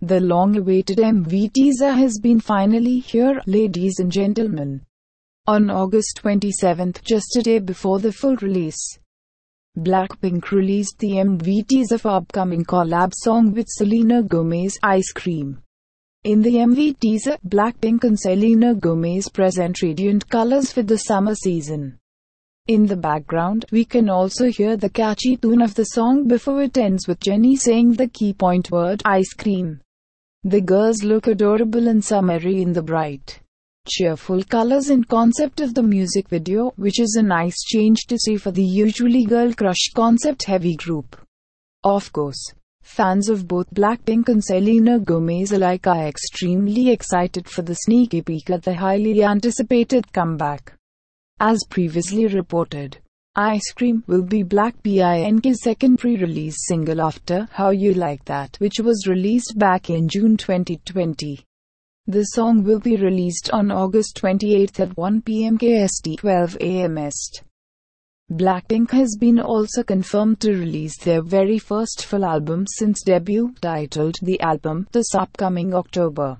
The long-awaited MV teaser has been finally here, ladies and gentlemen. On August 27th, just a day before the full release, Blackpink released the MV teaser for upcoming collab song with Selena Gomez, Ice Cream. In the MV teaser, Blackpink and Selena Gomez present radiant colors for the summer season. In the background, we can also hear the catchy tune of the song before it ends with Jenny saying the key point word, ice cream. The girls look adorable and summery in the bright, cheerful colors and concept of the music video, which is a nice change to see for the usually girl crush concept heavy group. Of course, fans of both Blackpink and Selena Gomez alike are extremely excited for the sneaky peek at the highly anticipated comeback. As previously reported, Ice Cream will be Black BINK's second pre-release single after How You Like That, which was released back in June 2020. The song will be released on August 28 at 1 pm KST 12 am Est. Blackpink has been also confirmed to release their very first full album since debut, titled The Album, this upcoming October.